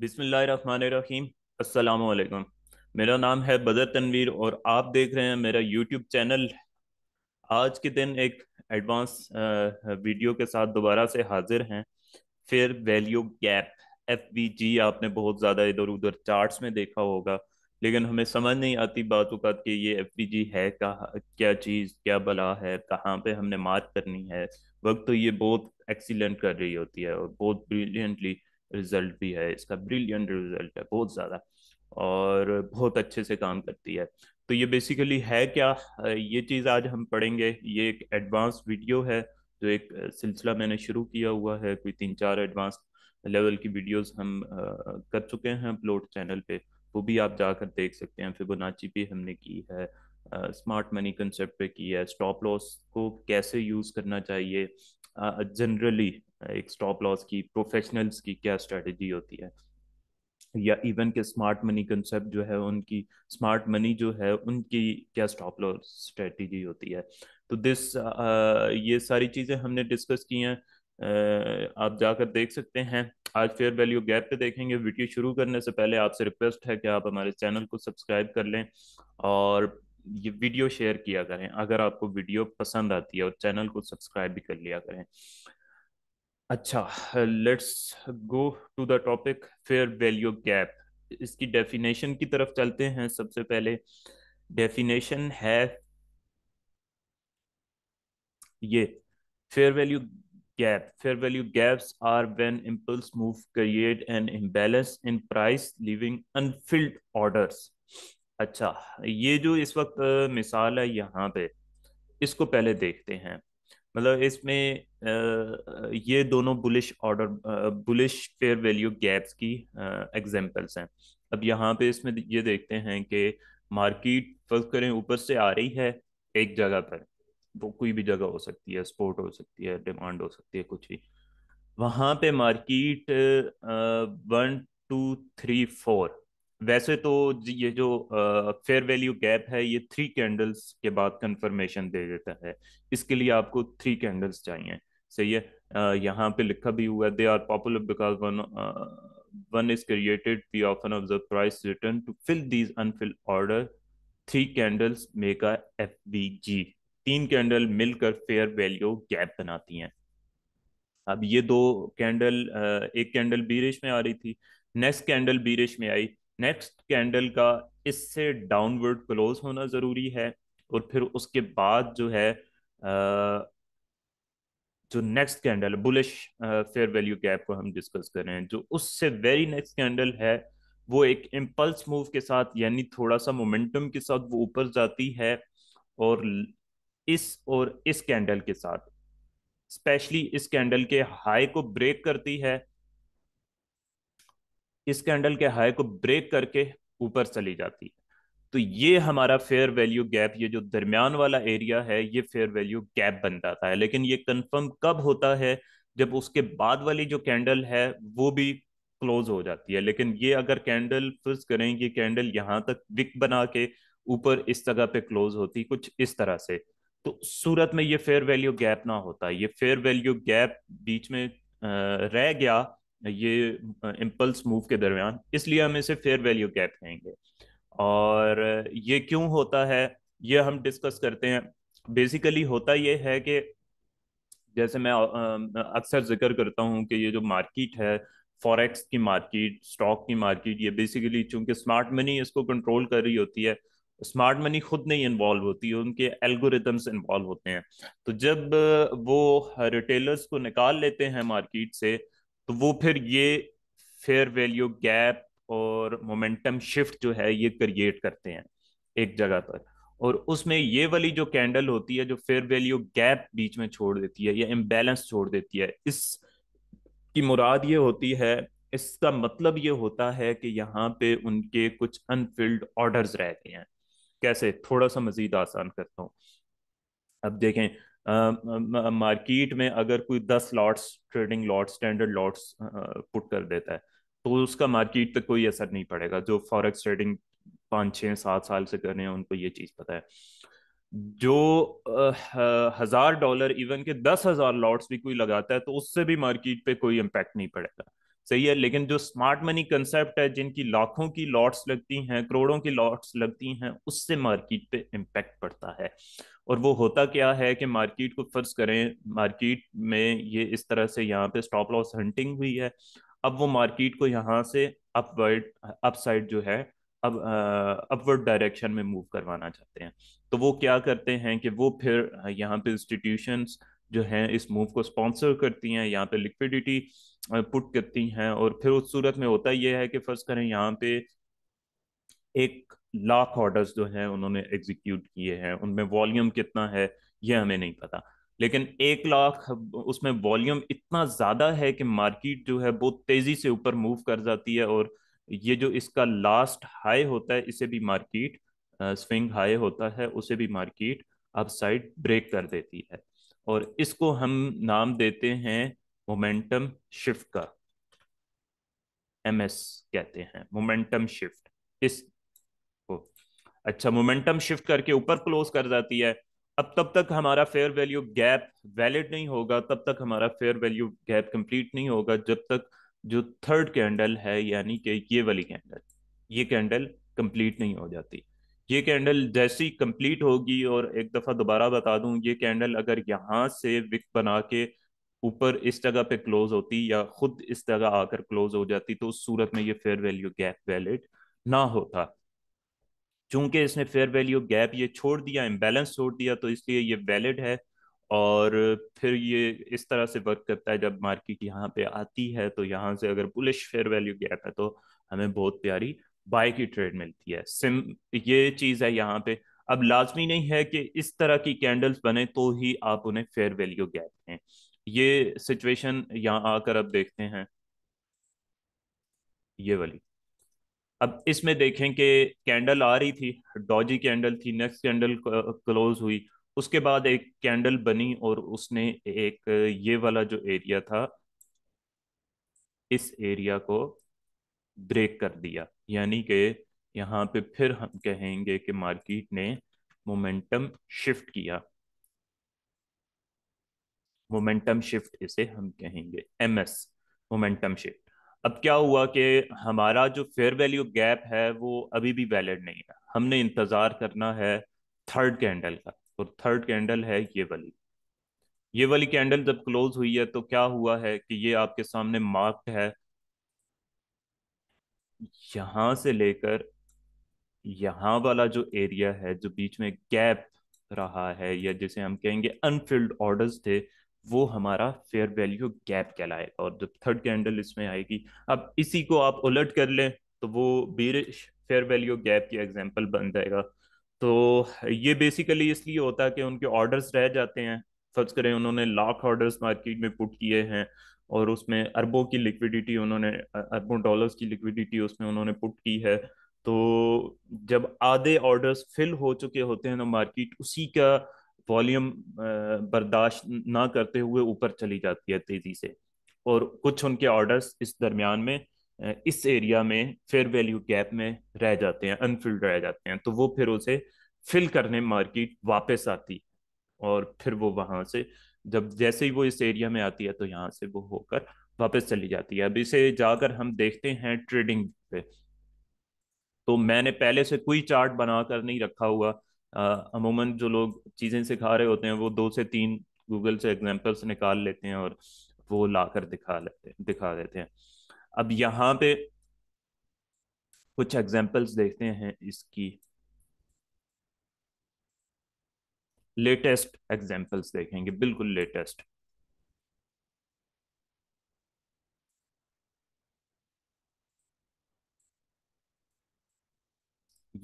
बिसमीम असलकम मेरा नाम है बदर तनवीर और आप देख रहे हैं मेरा यूट्यूब चैनल आज के दिन एक एडवांस वीडियो के साथ दोबारा से हाजिर हैं फिर वैल्यू गैप एफ आपने बहुत ज़्यादा इधर उधर चार्ट्स में देखा होगा लेकिन हमें समझ नहीं आती बातों का कि ये एफ है कहा क्या चीज़ क्या बला है कहाँ पे हमने मार्क करनी है वक्त तो ये बहुत एक्सीलेंट कर रही होती है और बहुत ब्रिलियंटली रिजल्ट भी है इसका ब्रिलियंट रिजल्ट है बहुत ज़्यादा और बहुत अच्छे से काम करती है तो ये बेसिकली है क्या ये चीज़ आज हम पढ़ेंगे ये एक एडवांस वीडियो है जो एक सिलसिला मैंने शुरू किया हुआ है कोई तीन चार एडवांस लेवल की वीडियोस हम कर चुके हैं अपलोड चैनल पे वो भी आप जाकर देख सकते हैं फिबोनाची भी हमने की है स्मार्ट मनी कंसेप्ट पे की है स्टॉप लॉस को कैसे यूज़ करना चाहिए जनरली एक स्टॉप लॉस की प्रोफेशनल्स की क्या स्ट्रेटजी होती है या इवन के स्मार्ट मनी कंसेप्ट जो है उनकी स्मार्ट मनी जो है उनकी क्या स्टॉप लॉस स्ट्रेटजी होती है तो दिस ये सारी चीज़ें हमने डिस्कस की हैं आप जाकर देख सकते हैं आज फेयर वैल्यू गैप पे देखेंगे वीडियो शुरू करने से पहले आपसे रिक्वेस्ट है कि आप हमारे चैनल को सब्सक्राइब कर लें और ये वीडियो शेयर किया करें अगर आपको वीडियो पसंद आती है और चैनल को सब्सक्राइब भी कर लिया करें अच्छा let's go to the topic fair value gap इसकी डेफिनेशन की तरफ चलते हैं सबसे पहले डेफिनेशन है ये fair value gap fair value gaps are when impulse move create an imbalance in price living unfilled orders अच्छा ये जो इस वक्त मिसाल है यहाँ पे इसको पहले देखते हैं मतलब इसमें ये दोनों bullish order bullish fair value gaps की एग्जांपल्स हैं अब यहाँ पे इसमें ये देखते हैं कि मार्केट फर्ज करें ऊपर से आ रही है एक जगह पर वो कोई भी जगह हो सकती है स्पोर्ट हो सकती है डिमांड हो सकती है कुछ भी वहाँ पे market one two three four वैसे तो ये जो फेयर वैल्यू गैप है ये थ्री कैंडल्स के बाद कंफर्मेशन दे देता है इसके लिए आपको थ्री कैंडल्स चाहिए सही है यहाँ पे लिखा भी हुआ है they are popular because one one is created we often of the price return to fill these unfill order three candles make a F B G तीन कैंडल मिलकर फेयर वैल्यू गैप बनाती हैं अब ये दो कैंडल एक candle bearish में आ रही थी नेक्स्ट कैंडल बीरिश में आई नेक्स्ट कैंडल का इससे डाउनवर्ड क्लोज होना ज़रूरी है और फिर उसके बाद जो है जो next candle bullish fair value gap को हम डिस्कस कर रहे हैं जो उससे वेरी नेक्स्ट कैंडल है वो एक इम्पल्स मूव के साथ यानी थोड़ा सा मोमेंटम के साथ वो ऊपर जाती है और इस और इस कैंडल के साथ स्पेशली इस कैंडल के हाई को ब्रेक करती है इस कैंडल के हाई को ब्रेक करके ऊपर चली जाती है तो ये हमारा फेयर वैल्यू गैप ये जो दरमियान वाला एरिया है ये फेयर वैल्यू गैप बन जाता है लेकिन ये कंफर्म कब होता है जब उसके बाद वाली जो कैंडल है वो भी क्लोज हो जाती है लेकिन ये अगर कैंडल फिक्स करें ये कैंडल यहाँ तक विक बना के ऊपर इस जगह पे क्लोज होती कुछ इस तरह से तो सूरत में ये फेयर वैल्यू गैप ना होता ये फेयर वैल्यू गैप बीच में रह गया ये इम्पल्स मूव के दरमियान इसलिए हम इसे फेयर वैल्यू गैप कहेंगे और ये क्यों होता है ये हम डिस्कस करते हैं बेसिकली होता ये है कि जैसे मैं अक्सर जिक्र करता हूँ कि ये जो मार्केट है फॉरेक्स की मार्केट स्टॉक की मार्केट ये बेसिकली चूंकि स्मार्ट मनी इसको कंट्रोल कर रही होती है स्मार्ट मनी खुद नहीं इन्वॉल्व होती है उनके एल्गोरिथम्स इन्वॉल्व होते हैं तो जब वो रिटेलर्स को निकाल लेते हैं मार्केट से तो वो फिर ये फेयर वैल्यू गैप और मोमेंटम शिफ्ट जो है ये क्रिएट करते हैं एक जगह पर और उसमें ये वाली जो कैंडल होती है जो फेयर वैल्यू गैप बीच में छोड़ देती है या इम्बेलेंस छोड़ देती है इस की मुराद ये होती है इसका मतलब ये होता है कि यहाँ पे उनके कुछ अनफिल्ड ऑर्डर्स रहते हैं कैसे थोड़ा सा मजीद आसान करता हूँ अब देखें मार्केट में अगर कोई दस lots trading lots standard lots put कर देता है तो उसका मार्केट पे कोई असर नहीं पड़ेगा जो फॉरेक्स ट्रेडिंग पाँच छः सात साल से कर रहे हैं उनको ये चीज़ पता है जो हज़ार डॉलर इवन के दस हज़ार लॉट्स भी कोई लगाता है तो उससे भी मार्केट पे कोई इम्पैक्ट नहीं पड़ेगा सही है लेकिन जो स्मार्ट मनी कंसेप्ट है जिनकी लाखों की लॉट्स लगती हैं करोड़ों की लॉट्स लगती हैं उससे मार्केट पे इम्पैक्ट पड़ता है और वो होता क्या है कि मार्केट को फर्ज करें मार्केट में ये इस तरह से यहाँ पे स्टॉप लॉस हंटिंग हुई है अब वो मार्केट को यहाँ से अपवर्ड अपसाइड जो है अब अपवर्ड डायरेक्शन में मूव करवाना चाहते हैं तो वो क्या करते हैं कि वो फिर यहाँ पे इंस्टीट्यूशंस जो हैं इस मूव को स्पॉन्सर करती हैं यहाँ पे लिक्विडिटी पुट करती हैं और फिर उस सूरत में होता यह है कि फर्ज करें यहाँ पे एक लाख ऑर्डर्स जो हैं उन्होंने एग्जीक्यूट किए हैं उनमें वॉल्यूम कितना है ये हमें नहीं पता लेकिन एक लाख उसमें वॉल्यूम इतना ज़्यादा है कि मार्केट जो है बहुत तेज़ी से ऊपर मूव कर जाती है और ये जो इसका लास्ट हाई होता है इसे भी मार्केट स्विंग हाई होता है उसे भी मार्केट अपसाइड ब्रेक कर देती है और इसको हम नाम देते हैं मोमेंटम शिफ्ट का एमएस कहते हैं मोमेंटम शिफ्ट इस अच्छा मोमेंटम शिफ्ट करके ऊपर क्लोज कर जाती है अब तब तक हमारा फेयर वैल्यू गैप वैलिड नहीं होगा तब तक हमारा फेयर वैल्यू गैप कंप्लीट नहीं होगा जब तक जो थर्ड कैंडल है यानी कि ये वाली कैंडल ये कैंडल कंप्लीट नहीं हो जाती ये कैंडल जैसी कंप्लीट होगी और एक दफा दोबारा बता दूं ये कैंडल अगर यहाँ से विक बना के ऊपर इस जगह पे क्लोज होती या खुद इस जगह आकर क्लोज हो जाती तो उस सूरत में ये फेयर वैल्यू गैप वैलिड ना होता चूंकि इसने फेयर वैल्यू गैप ये छोड़ दिया इम्बेलेंस छोड़ दिया तो इसलिए ये वैलिड है और फिर ये इस तरह से वर्क करता है जब मार्केट यहाँ पे आती है तो यहाँ से अगर बुलिश फेयर वैल्यू गैप है तो हमें बहुत प्यारी बाय की ट्रेड मिलती है सिम ये चीज़ है यहाँ पे अब लाजमी नहीं है कि इस तरह की कैंडल्स बने तो ही आप उन्हें फेयर वैल्यू गैप दें ये सिचुएशन यहाँ आकर अब देखते हैं ये वाली अब इसमें देखें कि कैंडल आ रही थी डॉजी कैंडल थी नेक्स्ट कैंडल क्लोज हुई उसके बाद एक कैंडल बनी और उसने एक ये वाला जो एरिया था इस एरिया को ब्रेक कर दिया यानी कि यहाँ पे फिर हम कहेंगे कि मार्केट ने मोमेंटम शिफ्ट किया मोमेंटम शिफ्ट इसे हम कहेंगे एमएस मोमेंटम शिफ्ट अब क्या हुआ कि हमारा जो फेयर वैल्यू गैप है वो अभी भी वैलिड नहीं है हमने इंतज़ार करना है थर्ड कैंडल का और थर्ड कैंडल है ये वाली ये वाली कैंडल जब क्लोज हुई है तो क्या हुआ है कि ये आपके सामने मार्क्ड है यहां से लेकर यहां वाला जो एरिया है जो बीच में गैप रहा है या जिसे हम कहेंगे अनफिल्ड ऑर्डर्स थे वो हमारा फेयर वैल्यू गैप कहलाएगा और जब थर्ड कैंडल इसमें आएगी अब इसी को आप उलट कर लें तो वो बीरिश फेयर वैल्यू गैप की एग्जाम्पल बन जाएगा तो ये बेसिकली इसलिए होता है कि उनके ऑर्डर्स रह जाते हैं फर्ज करें उन्होंने लाख ऑर्डर्स मार्केट में पुट किए हैं और उसमें अरबों की लिक्विडिटी उन्होंने अरबों डॉलर्स की लिक्विडिटी उसमें उन्होंने पुट की है तो जब आधे ऑर्डर्स फिल हो चुके होते हैं तो मार्केट उसी का वॉल्यूम बर्दाश्त ना करते हुए ऊपर चली जाती है तेज़ी से और कुछ उनके ऑर्डर्स इस दरमियान में इस एरिया में फेयर वैल्यू गैप में रह जाते हैं अनफिल्ड रह जाते हैं तो वो फिर उसे फिल करने मार्केट वापस आती और फिर वो वहां से जब जैसे ही वो इस एरिया में आती है तो यहाँ से वो होकर वापस चली जाती है अब इसे जाकर हम देखते हैं ट्रेडिंग पे तो मैंने पहले से कोई चार्ट बनाकर नहीं रखा हुआ अमूमन जो लोग चीज़ें सिखा रहे होते हैं वो दो से तीन गूगल से एग्जाम्पल्स निकाल लेते हैं और वो लाकर दिखा लेते दिखा देते हैं अब यहाँ पे कुछ एग्जाम्पल्स देखते हैं इसकी लेटेस्ट एग्जाम्पल्स देखेंगे बिल्कुल लेटेस्ट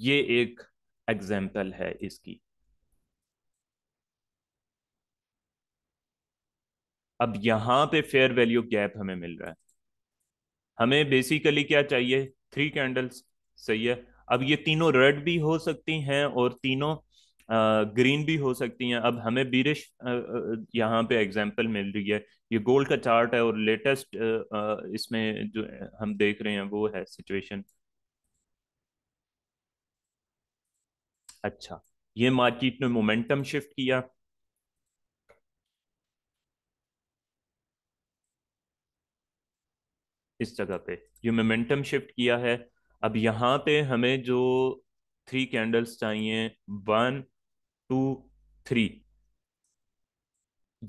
ये एक एग्जाम्पल है इसकी अब यहां पे फेयर वैल्यू गैप हमें मिल रहा है हमें बेसिकली क्या चाहिए थ्री कैंडल्स सही है अब ये तीनों रेड भी हो सकती हैं और तीनों ग्रीन भी हो सकती हैं अब हमें बीरिश यहाँ पे एग्जांपल मिल रही है ये गोल्ड का चार्ट है और लेटेस्ट इसमें जो हम देख रहे हैं वो है सिचुएशन अच्छा ये मार्केट ने मोमेंटम शिफ्ट किया इस जगह पे ये मोमेंटम शिफ्ट किया है अब यहाँ पे हमें जो थ्री कैंडल्स चाहिए वन टू थ्री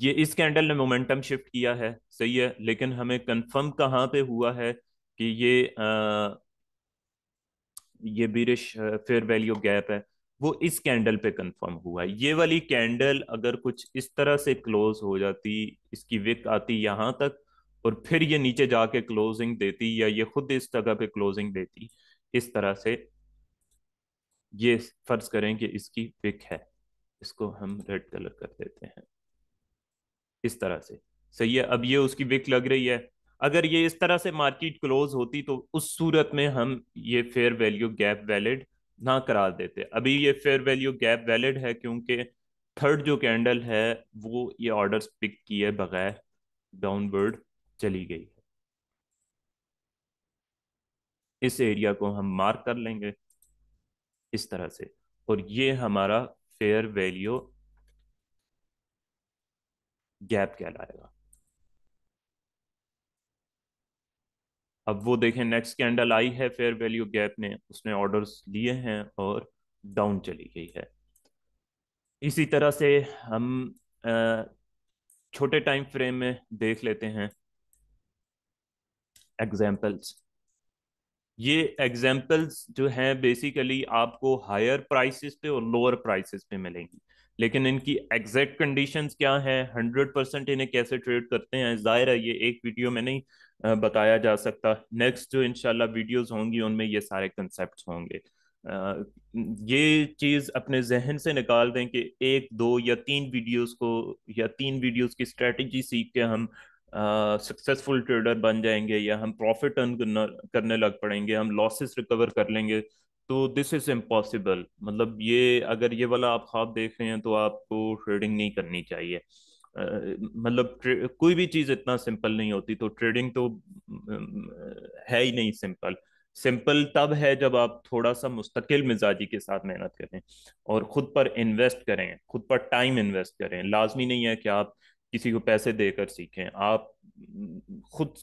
ये इस कैंडल ने मोमेंटम शिफ्ट किया है सही है लेकिन हमें कंफर्म कहाँ पे हुआ है कि ये आ, ये बिरिश फेयर वैल्यू गैप है वो इस कैंडल पे कंफर्म हुआ है ये वाली कैंडल अगर कुछ इस तरह से क्लोज हो जाती इसकी विक आती यहाँ तक और फिर ये नीचे जाके क्लोजिंग देती या ये खुद इस जगह पे क्लोजिंग देती इस तरह से ये फर्ज करें कि इसकी विक है इसको हम रेड कलर कर देते हैं इस तरह से सही है अब ये उसकी विक लग रही है अगर ये इस तरह से मार्केट क्लोज होती तो उस सूरत में हम ये फेयर वैल्यू गैप वैलिड ना करार देते अभी ये फेयर वैल्यू गैप वैलिड है क्योंकि थर्ड जो कैंडल है वो ये ऑर्डर्स पिक किए बगैर डाउनवर्ड चली गई है इस एरिया को हम मार्क कर लेंगे इस तरह से और ये हमारा फेयर वैल्यू गैप कहलाएगा अब वो देखें नेक्स्ट कैंडल आई है फेयर वैल्यू गैप ने उसने ऑर्डर्स लिए हैं और डाउन चली गई है इसी तरह से हम छोटे टाइम फ्रेम में देख लेते हैं एग्जाम्पल्स ये एग्जाम्पल्स जो हैं बेसिकली आपको हायर प्राइसेस पे और लोअर प्राइसेस पे मिलेंगी लेकिन इनकी एग्जैक्ट कंडीशंस क्या हैं हंड्रेड परसेंट इन्हें कैसे ट्रेड करते हैं जाहिर है ये एक वीडियो में नहीं बताया जा सकता नेक्स्ट जो इनशाला वीडियोस होंगी उनमें ये सारे कंसेप्ट होंगे ये चीज़ अपने जहन से निकाल दें कि एक दो या तीन वीडियोस को या तीन वीडियोस की स्ट्रेटजी सीख के हम सक्सेसफुल ट्रेडर बन जाएंगे या हम प्रॉफिट अर्न करने लग पड़ेंगे हम लॉसेस रिकवर कर लेंगे तो दिस इज़ इम्पॉसिबल मतलब ये अगर ये वाला आप ख्वाब देख रहे हैं तो आपको ट्रेडिंग नहीं करनी चाहिए मतलब कोई भी चीज इतना सिंपल नहीं होती तो ट्रेडिंग तो है ही नहीं सिंपल सिंपल तब है जब आप थोड़ा सा मुस्तकिल मिजाजी के साथ मेहनत करें और खुद पर इन्वेस्ट करें खुद पर टाइम इन्वेस्ट करें लाजमी नहीं है कि आप किसी को पैसे देकर सीखें आप खुद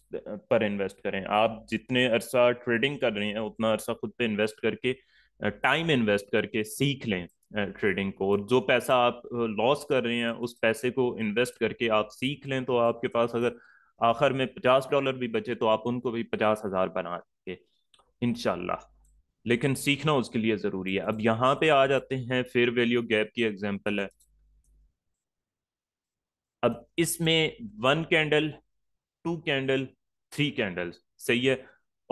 पर इन्वेस्ट करें आप जितने अरसा ट्रेडिंग कर रहे हैं उतना अरसा खुद पे इन्वेस्ट करके टाइम इन्वेस्ट करके सीख लें ट्रेडिंग को और जो पैसा आप लॉस कर रहे हैं उस पैसे को इन्वेस्ट करके आप सीख लें तो आपके पास अगर आखिर में पचास डॉलर भी बचे तो आप उनको भी पचास हजार बना के इनशाला लेकिन सीखना उसके लिए जरूरी है अब यहाँ पे आ जाते हैं फेयर वैल्यू गैप की एग्जाम्पल है अब इसमें one candle two candle three candle सही है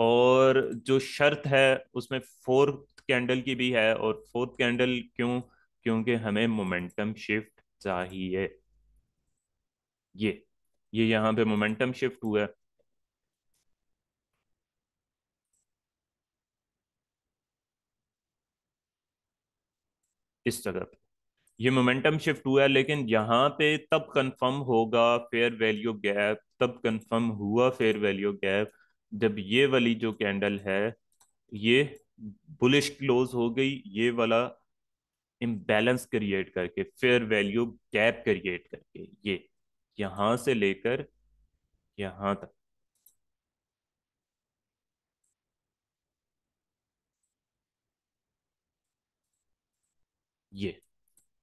और जो शर्त है उसमें फोर्थ कैंडल की भी है और फोर्थ कैंडल क्यों क्योंकि हमें मोमेंटम शिफ्ट चाहिए ये ये यहाँ पे मोमेंटम शिफ्ट हुआ है इस जगह पे ये मोमेंटम शिफ्ट हुआ है लेकिन यहां पे तब कंफर्म होगा फेयर वैल्यू गैप तब कंफर्म हुआ फेयर वैल्यू गैप जब ये वाली जो कैंडल है ये बुलिश क्लोज हो गई ये वाला इम्बेलेंस क्रिएट करके फेयर वैल्यू गैप क्रिएट करके ये यहां से लेकर यहां तक ये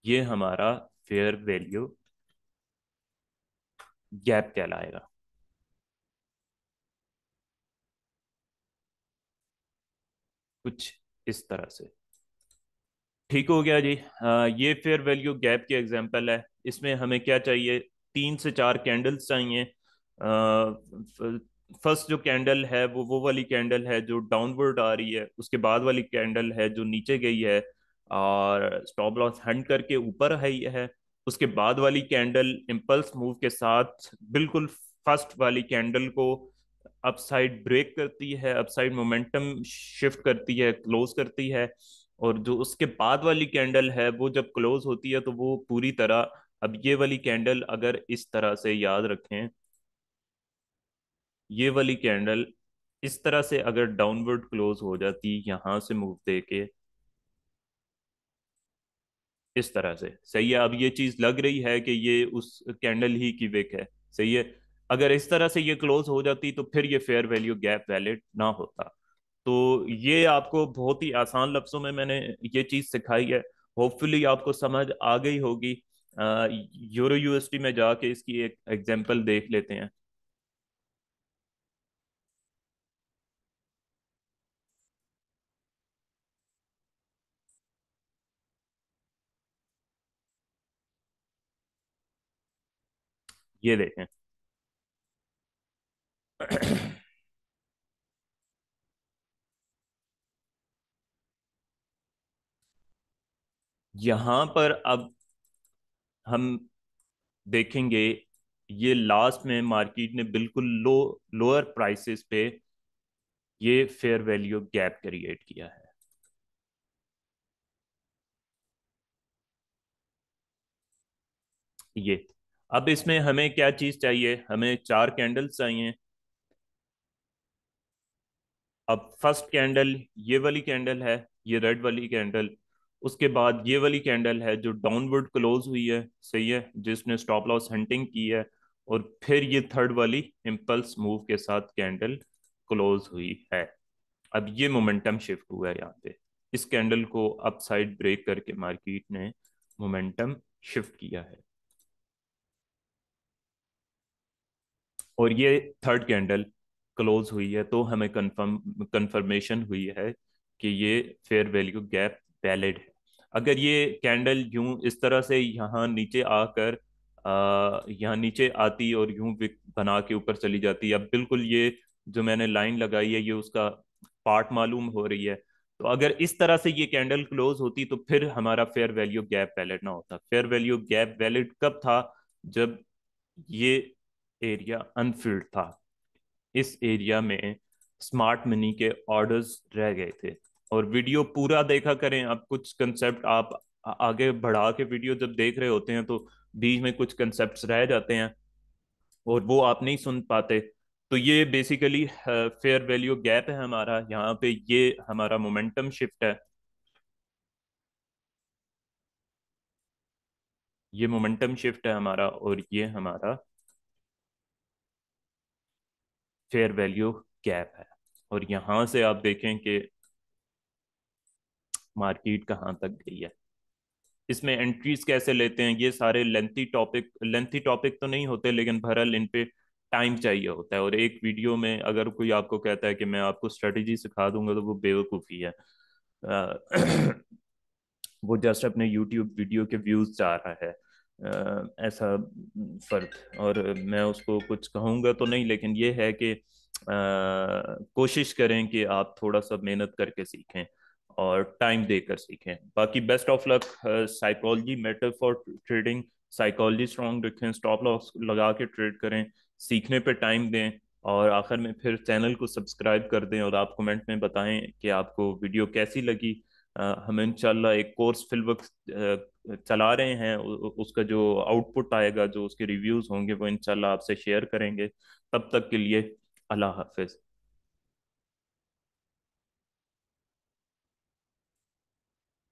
ये हमारा फेयर वैल्यू गैप कहलाएगा कुछ इस तरह से ठीक हो गया जी आ, ये फेयर वैल्यू गैप की एग्जांपल है इसमें हमें क्या चाहिए तीन से चार कैंडल्स चाहिए फर्स्ट जो कैंडल है वो वो वाली कैंडल है जो डाउनवर्ड आ रही है उसके बाद वाली कैंडल है जो नीचे गई है और स्टॉप लॉस हंड करके ऊपर आई है उसके बाद वाली कैंडल इम्पल्स मूव के साथ बिल्कुल फर्स्ट वाली कैंडल को अपसाइड ब्रेक करती है अपसाइड मोमेंटम शिफ्ट करती है क्लोज करती है और जो उसके बाद वाली कैंडल है वो जब क्लोज होती है तो वो पूरी तरह अब ये वाली कैंडल अगर इस तरह से याद रखें ये वाली कैंडल इस तरह से अगर डाउनवर्ड क्लोज हो जाती यहां से मूव दे के इस तरह से सही है अब ये चीज लग रही है कि ये उस कैंडल ही की विक है सही है अगर इस तरह से ये क्लोज हो जाती तो फिर ये फेयर वैल्यू गैप वैलिड ना होता तो ये आपको बहुत ही आसान लफ्जों में मैंने ये चीज सिखाई है होपफुली आपको समझ आ गई होगी यूरो यूएसटी में जाके इसकी एक एग्जाम्पल देख लेते हैं ये देखें यहां पर अब हम देखेंगे ये लास्ट में मार्केट ने बिल्कुल लो लोअर प्राइसेस पे ये फेयर वैल्यू गैप क्रिएट किया है ये अब इसमें हमें क्या चीज चाहिए हमें चार कैंडल्स चाहिए अब फर्स्ट कैंडल ये वाली कैंडल है ये रेड वाली कैंडल उसके बाद ये वाली कैंडल है जो डाउनवर्ड क्लोज हुई है सही है जिसने स्टॉप लॉस हंटिंग की है और फिर ये थर्ड वाली इम्पल्स मूव के साथ कैंडल क्लोज हुई है अब ये मोमेंटम शिफ्ट हुआ है यहाँ पे इस कैंडल को अपसाइड ब्रेक करके मार्केट ने मोमेंटम शिफ्ट किया है और ये थर्ड कैंडल क्लोज हुई है तो हमें कंफर्म कंफर्मेशन हुई है कि ये फेयर वैल्यू गैप वैलिड है अगर ये कैंडल यूं इस तरह से यहाँ नीचे आकर यहाँ नीचे आती और यूं बना के ऊपर चली जाती अब बिल्कुल ये जो मैंने लाइन लगाई है ये उसका पार्ट मालूम हो रही है तो अगर इस तरह से ये कैंडल क्लोज होती तो फिर हमारा फेयर वैल्यू गैप वैलिड ना होता फेयर वैल्यू गैप वैलिड कब था जब ये एरिया अनफिल्ड था इस एरिया में स्मार्ट मनी के ऑर्डर्स रह गए थे और वीडियो पूरा देखा करें आप कुछ कंसेप्ट आप आगे बढ़ा के वीडियो जब देख रहे होते हैं तो बीच में कुछ कंसेप्ट रह जाते हैं और वो आप नहीं सुन पाते तो ये बेसिकली फेयर वैल्यू गैप है हमारा यहाँ पे ये हमारा मोमेंटम शिफ्ट है ये मोमेंटम शिफ्ट है हमारा और ये हमारा फेयर वैल्यू गैप है और यहाँ से आप देखें कि मार्केट कहाँ तक गई है इसमें एंट्रीज कैसे लेते हैं ये सारे लेंथी टॉपिक लेंथी टॉपिक तो नहीं होते लेकिन भरल इन पे टाइम चाहिए होता है और एक वीडियो में अगर कोई आपको कहता है कि मैं आपको स्ट्रेटजी सिखा दूंगा तो वो बेवकूफ़ी है आ, वो जस्ट अपने यूट्यूब वीडियो के व्यूज चाह रहा है ऐसा फ़र्द और मैं उसको कुछ कहूँगा तो नहीं लेकिन ये है कि कोशिश करें कि आप थोड़ा सा मेहनत करके सीखें और टाइम देकर सीखें बाकी best of luck psychology matter for trading psychology strong रखें स्टॉप लॉस लगा के ट्रेड करें सीखने पे टाइम दें और आखिर में फिर चैनल को सब्सक्राइब कर दें और आप कमेंट में बताएं कि आपको वीडियो कैसी लगी आ, हम इनशाला एक कोर्स वक्त चला रहे हैं उसका जो आउटपुट आएगा जो उसके रिव्यूज होंगे वो इनशाला आपसे शेयर करेंगे तब तक के लिए अल्लाह हाफिज़